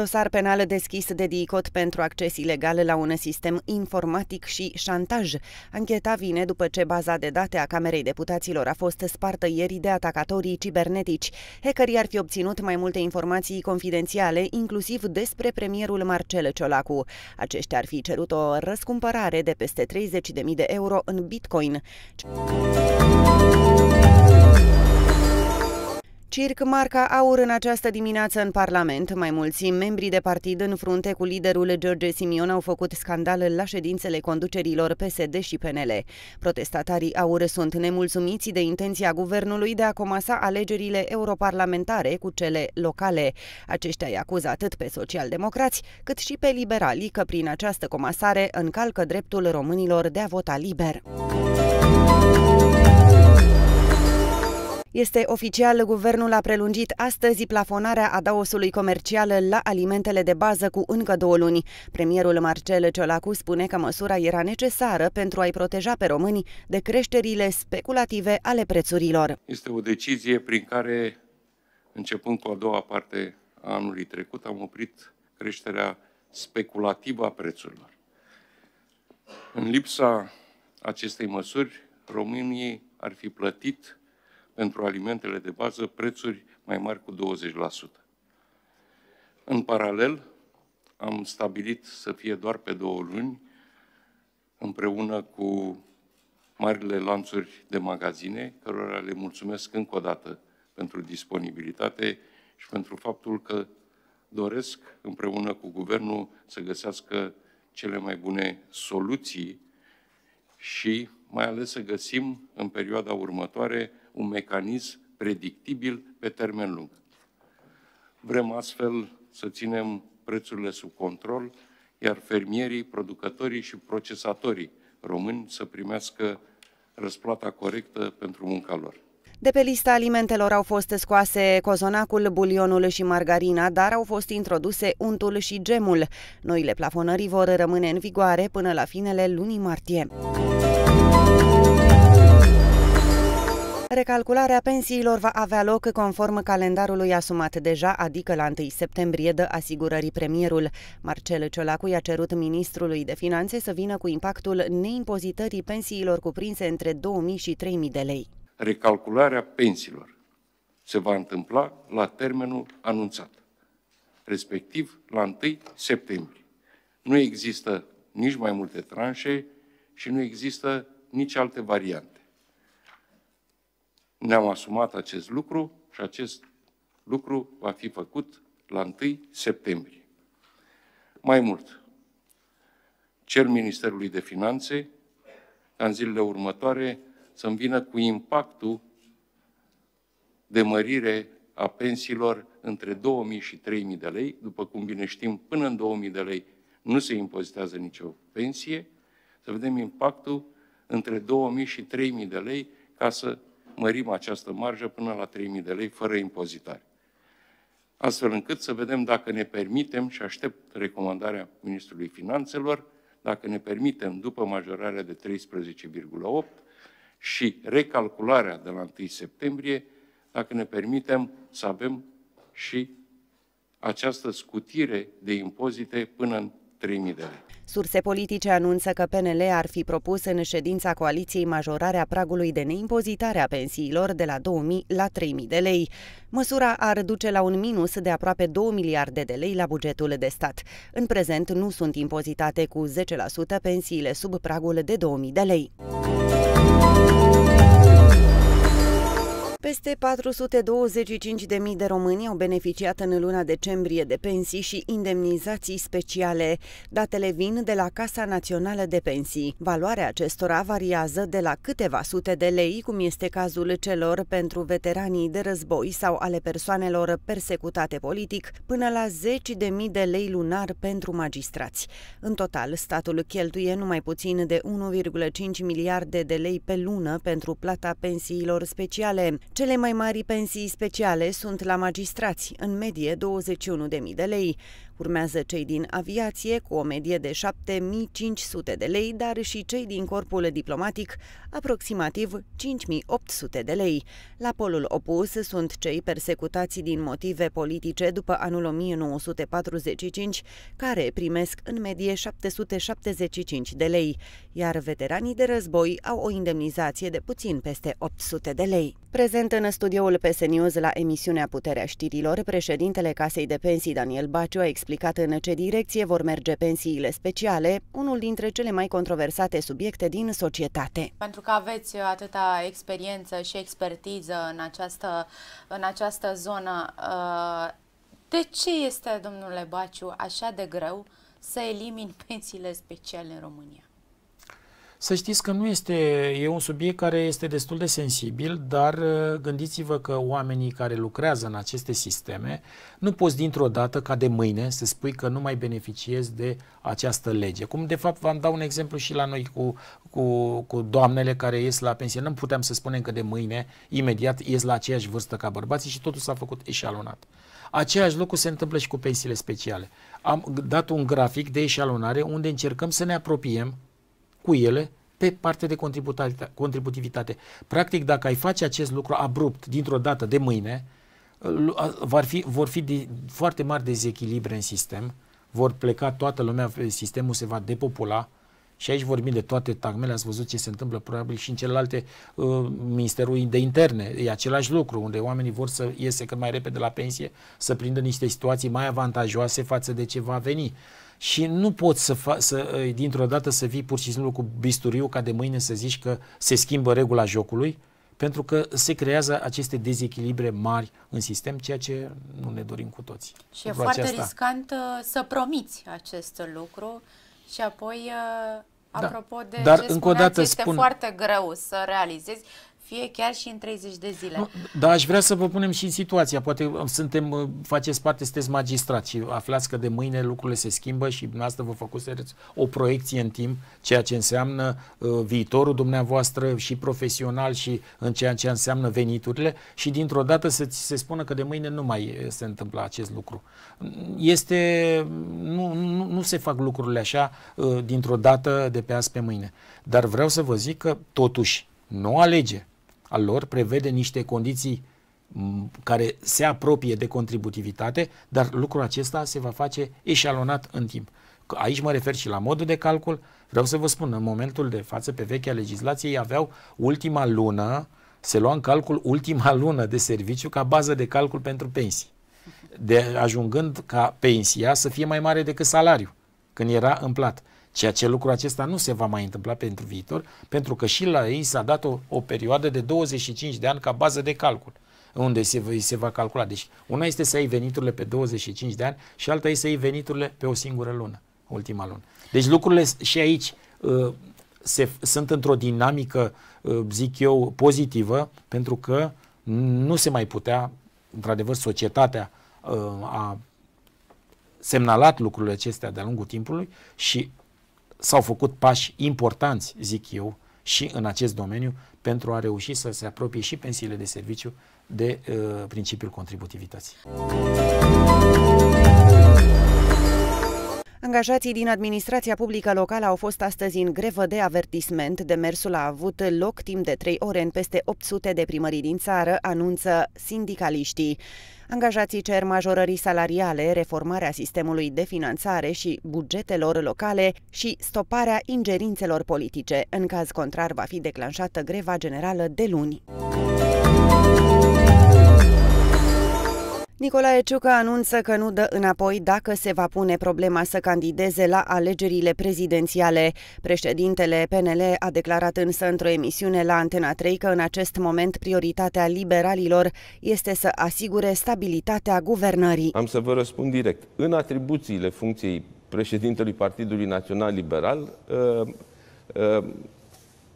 dosar penal deschis de DICOT pentru acces ilegal la un sistem informatic și șantaj. Ancheta vine după ce baza de date a Camerei Deputaților a fost spartă ieri de atacatorii cibernetici. Hackerii ar fi obținut mai multe informații confidențiale, inclusiv despre premierul Marcel Ciolacu. Aceștia ar fi cerut o răscumpărare de peste 30.000 de euro în bitcoin. Circ marca aur în această dimineață în Parlament. Mai mulți membri de partid în frunte cu liderul George Simion au făcut scandal la ședințele conducerilor PSD și PNL. Protestatarii aur sunt nemulțumiți de intenția guvernului de a comasa alegerile europarlamentare cu cele locale. Aceștia îi acuză atât pe socialdemocrați cât și pe liberali că prin această comasare încalcă dreptul românilor de a vota liber. Muzica este oficial, guvernul a prelungit astăzi plafonarea adaosului comercial la alimentele de bază cu încă două luni. Premierul Marcel Ciolacu spune că măsura era necesară pentru a-i proteja pe români de creșterile speculative ale prețurilor. Este o decizie prin care, începând cu a doua parte a anului trecut, am oprit creșterea speculativă a prețurilor. În lipsa acestei măsuri, românii ar fi plătit pentru alimentele de bază prețuri mai mari cu 20%. În paralel, am stabilit să fie doar pe două luni, împreună cu marile lanțuri de magazine, cărora le mulțumesc încă o dată pentru disponibilitate și pentru faptul că doresc, împreună cu guvernul, să găsească cele mai bune soluții și mai ales să găsim în perioada următoare un mecanism predictibil pe termen lung. Vrem astfel să ținem prețurile sub control, iar fermierii, producătorii și procesatorii români să primească răsplata corectă pentru munca lor. De pe lista alimentelor au fost scoase cozonacul, bulionul și margarina, dar au fost introduse untul și gemul. Noile plafonării vor rămâne în vigoare până la finele lunii martie. Recalcularea pensiilor va avea loc conform calendarului asumat deja, adică la 1 septembrie, dă asigurării premierul. Marcel Ciolacu i-a cerut ministrului de finanțe să vină cu impactul neimpozitării pensiilor cuprinse între 2000 și 3000 de lei. Recalcularea pensiilor se va întâmpla la termenul anunțat, respectiv la 1 septembrie. Nu există nici mai multe tranșe și nu există nici alte variante. Ne-am asumat acest lucru și acest lucru va fi făcut la 1 septembrie. Mai mult, cer Ministerului de Finanțe ca în zilele următoare să-mi vină cu impactul de mărire a pensiilor între 2.000 și 3.000 de lei. După cum bine știm, până în 2.000 de lei nu se impozitează nicio pensie. Să vedem impactul între 2.000 și 3.000 de lei ca să mărim această marjă până la 3.000 de lei fără impozitare. Astfel încât să vedem dacă ne permitem, și aștept recomandarea Ministrului Finanțelor, dacă ne permitem, după majorarea de 13,8 și recalcularea de la 1 septembrie, dacă ne permitem să avem și această scutire de impozite până în 3.000 de lei. Surse politice anunță că PNL ar fi propus în ședința coaliției majorarea pragului de neimpozitare a pensiilor de la 2000 la 3000 de lei. Măsura ar duce la un minus de aproape 2 miliarde de lei la bugetul de stat. În prezent nu sunt impozitate cu 10% pensiile sub pragul de 2000 de lei. Peste 425.000 de români au beneficiat în luna decembrie de pensii și indemnizații speciale. Datele vin de la Casa Națională de Pensii. Valoarea acestora variază de la câteva sute de lei, cum este cazul celor pentru veteranii de război sau ale persoanelor persecutate politic, până la 10.000 de lei lunar pentru magistrați. În total, statul cheltuie numai puțin de 1,5 miliarde de lei pe lună pentru plata pensiilor speciale. Cele cele mai mari pensii speciale sunt la magistrați, în medie 21.000 de lei. Urmează cei din aviație cu o medie de 7500 de lei, dar și cei din corpul diplomatic aproximativ 5800 de lei. La polul opus sunt cei persecutați din motive politice după anul 1945, care primesc în medie 775 de lei, iar veteranii de război au o indemnizație de puțin peste 800 de lei. Prezent în studioul PS News la emisiunea Puterea Știrilor, președintele Casei de Pensii Daniel Baciu a explicat explicat în ce direcție vor merge pensiile speciale, unul dintre cele mai controversate subiecte din societate. Pentru că aveți atâta experiență și expertiză în această, în această zonă, uh, de ce este, domnule Baciu, așa de greu să elimini pensiile speciale în România? Să știți că nu este, e un subiect care este destul de sensibil, dar uh, gândiți-vă că oamenii care lucrează în aceste sisteme nu poți dintr-o dată, ca de mâine, să spui că nu mai beneficiezi de această lege. Cum de fapt v-am dat un exemplu și la noi cu, cu, cu doamnele care ies la pensie. Nu puteam să spunem că de mâine, imediat, ies la aceeași vârstă ca bărbații și totul s-a făcut eșalonat. Aceeași lucru se întâmplă și cu pensiile speciale. Am dat un grafic de eșalonare unde încercăm să ne apropiem cu ele pe partea de contributivitate. Practic, dacă ai face acest lucru abrupt, dintr-o dată, de mâine, vor fi, vor fi de, foarte mari dezechilibre în sistem, vor pleca toată lumea, sistemul se va depopula și aici vorbim de toate tagmele, ați văzut ce se întâmplă probabil și în celelalte uh, ministerul de interne, e același lucru, unde oamenii vor să iese cât mai repede la pensie, să prindă niște situații mai avantajoase față de ce va veni. Uh, și nu poți să, fa- să ă, dintr-o dată să vii pur și simplu cu bisturiu ca de mâine să zici că se schimbă regula jocului, pentru că se creează aceste dezechilibre mari în sistem, ceea ce nu ne dorim cu toți. Și e foarte aceasta. riscant ă, să promiți acest lucru și apoi ă, da. Apropo de Dar, ce încă o dată este spun... foarte greu să realizezi fie chiar și în 30 de zile. Da, dar aș vrea să vă punem și în situația. Poate uh, suntem, uh, faceți parte, sunteți magistrat și aflați că de mâine lucrurile se schimbă și dumneavoastră vă făcuseți o proiecție în timp, ceea ce înseamnă uh, viitorul dumneavoastră și profesional și în ceea ce înseamnă veniturile și dintr-o dată să ți se spună că de mâine nu mai se întâmplă acest lucru. Este, nu, nu, nu se fac lucrurile așa uh, dintr-o dată de pe azi pe mâine. Dar vreau să vă zic că totuși Noua lege a lor prevede niște condiții care se apropie de contributivitate, dar lucrul acesta se va face eșalonat în timp. Aici mă refer și la modul de calcul. Vreau să vă spun, în momentul de față, pe vechea legislație, ei aveau ultima lună, se lua în calcul ultima lună de serviciu ca bază de calcul pentru pensii, de, ajungând ca pensia să fie mai mare decât salariul, când era în plat. Ceea ce lucrul acesta nu se va mai întâmpla pentru viitor, pentru că și la ei s-a dat o, o perioadă de 25 de ani ca bază de calcul, unde se, va, se va calcula. Deci una este să ai veniturile pe 25 de ani și alta este să ai veniturile pe o singură lună, ultima lună. Deci lucrurile și aici uh, se, sunt într-o dinamică, uh, zic eu, pozitivă, pentru că nu se mai putea, într-adevăr, societatea uh, a semnalat lucrurile acestea de-a lungul timpului și s-au făcut pași importanți, zic eu, și în acest domeniu pentru a reuși să se apropie și pensiile de serviciu de uh, principiul contributivității. Angajații din administrația publică locală au fost astăzi în grevă de avertisment. Demersul a avut loc timp de trei ore în peste 800 de primării din țară, anunță sindicaliștii. Angajații cer majorării salariale, reformarea sistemului de finanțare și bugetelor locale și stoparea ingerințelor politice. În caz contrar, va fi declanșată greva generală de luni. Nicolae Ciucă anunță că nu dă înapoi dacă se va pune problema să candideze la alegerile prezidențiale. Președintele PNL a declarat însă într-o emisiune la Antena 3 că în acest moment prioritatea liberalilor este să asigure stabilitatea guvernării. Am să vă răspund direct. În atribuțiile funcției președintelui Partidului Național Liberal ă, ă,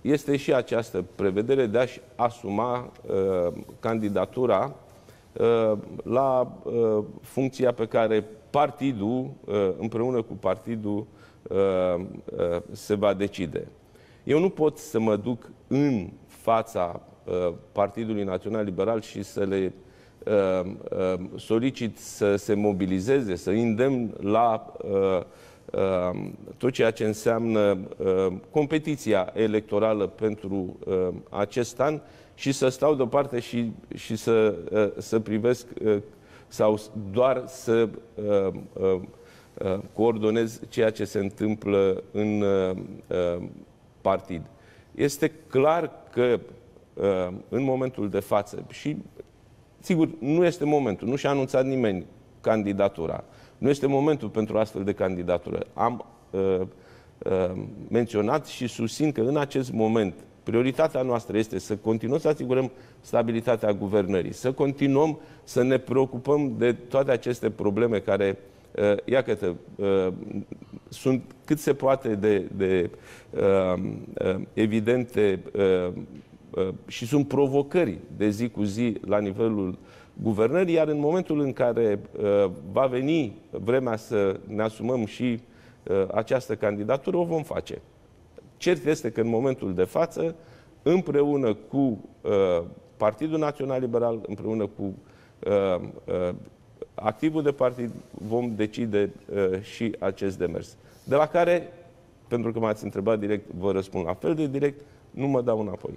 este și această prevedere de a-și asuma ă, candidatura Uh, la uh, funcția pe care partidul, uh, împreună cu partidul, se va decide. Eu nu pot să mă duc în fața Partidului Național Liberal și să le solicit să se mobilizeze, să îndemn la tot ceea ce înseamnă competiția electorală pentru acest an, și să stau deoparte și, și să, uh, să privesc uh, sau doar să uh, coordonez ceea ce se întâmplă în partid. Este clar că în momentul de față și sigur nu este momentul, nu și-a anunțat nimeni candidatura. Nu este momentul pentru astfel de candidatură. Am uh, uh, menționat și susțin că în acest moment Prioritatea noastră este să continuăm să asigurăm stabilitatea guvernării, să continuăm să ne preocupăm de toate aceste probleme care, uh, cătă, uh, sunt cât se poate de, de uh, uh, evidente uh, uh, și sunt provocări de zi cu zi la nivelul guvernării, iar în momentul în care uh, va veni vremea să ne asumăm și uh, această candidatură, o vom face. Cert este că în momentul de față, împreună cu uh, Partidul Național Liberal, împreună cu uh, uh, activul de partid, vom decide uh, și acest demers. De la care, pentru că m-ați întrebat direct, vă răspund la fel de direct, nu mă dau înapoi.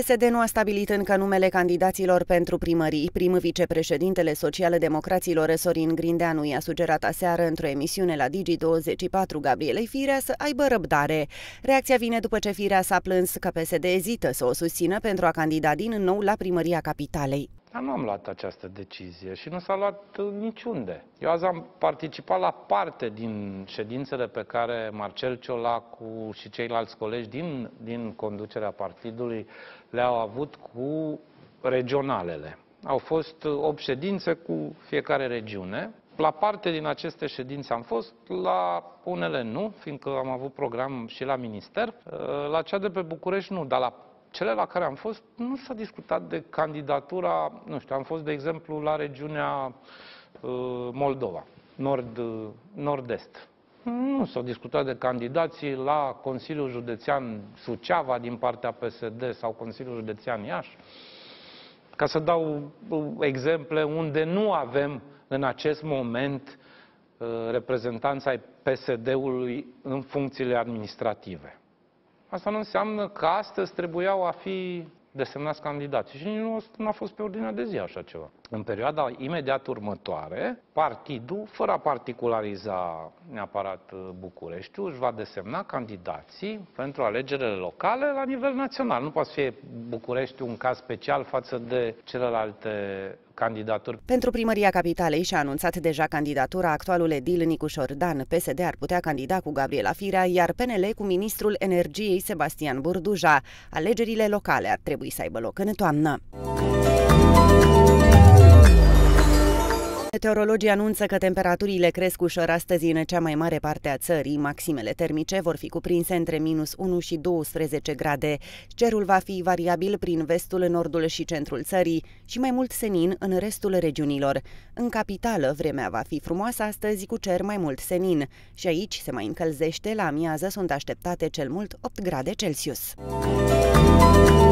PSD nu a stabilit încă numele candidaților pentru primării. Prim vicepreședintele social-democraților Sorin Grindeanu i-a sugerat aseară într-o emisiune la Digi24 Gabrielei Firea să aibă răbdare. Reacția vine după ce Firea s-a plâns că PSD ezită să o susțină pentru a candida din nou la primăria capitalei. Dar nu am luat această decizie și nu s-a luat niciunde. Eu azi am participat la parte din ședințele pe care Marcel Ciolacu și ceilalți colegi din, din conducerea partidului le-au avut cu regionalele. Au fost 8 ședințe cu fiecare regiune. La parte din aceste ședințe am fost, la unele nu, fiindcă am avut program și la minister. La cea de pe București nu, dar la cele la care am fost, nu s-a discutat de candidatura, nu știu, am fost, de exemplu, la regiunea uh, Moldova, nord, uh, nord-est. Nu s-au discutat de candidații la Consiliul Județean Suceava din partea PSD sau Consiliul Județean Iași. Ca să dau uh, exemple unde nu avem în acest moment uh, reprezentanța ai PSD-ului în funcțiile administrative. Asta nu înseamnă că astăzi trebuiau a fi desemnați candidați. Și nu a fost pe ordinea de zi așa ceva. În perioada imediat următoare, partidul, fără a particulariza neapărat uh, Bucureștiul, își va desemna candidații pentru alegerile locale la nivel național. Nu poate fi București un caz special față de celelalte candidaturi. Pentru primăria capitalei și-a anunțat deja candidatura actualul edil Nicu Șordan. PSD ar putea candida cu Gabriela Firea, iar PNL cu ministrul energiei Sebastian Burduja. Alegerile locale ar trebui să aibă loc în toamnă. Meteorologii anunță că temperaturile cresc ușor astăzi în cea mai mare parte a țării. Maximele termice vor fi cuprinse între minus 1 și 12 grade. Cerul va fi variabil prin vestul, nordul și centrul țării și mai mult senin în restul regiunilor. În capitală, vremea va fi frumoasă astăzi cu cer mai mult senin și aici se mai încălzește, la amiază sunt așteptate cel mult 8 grade Celsius. Muzica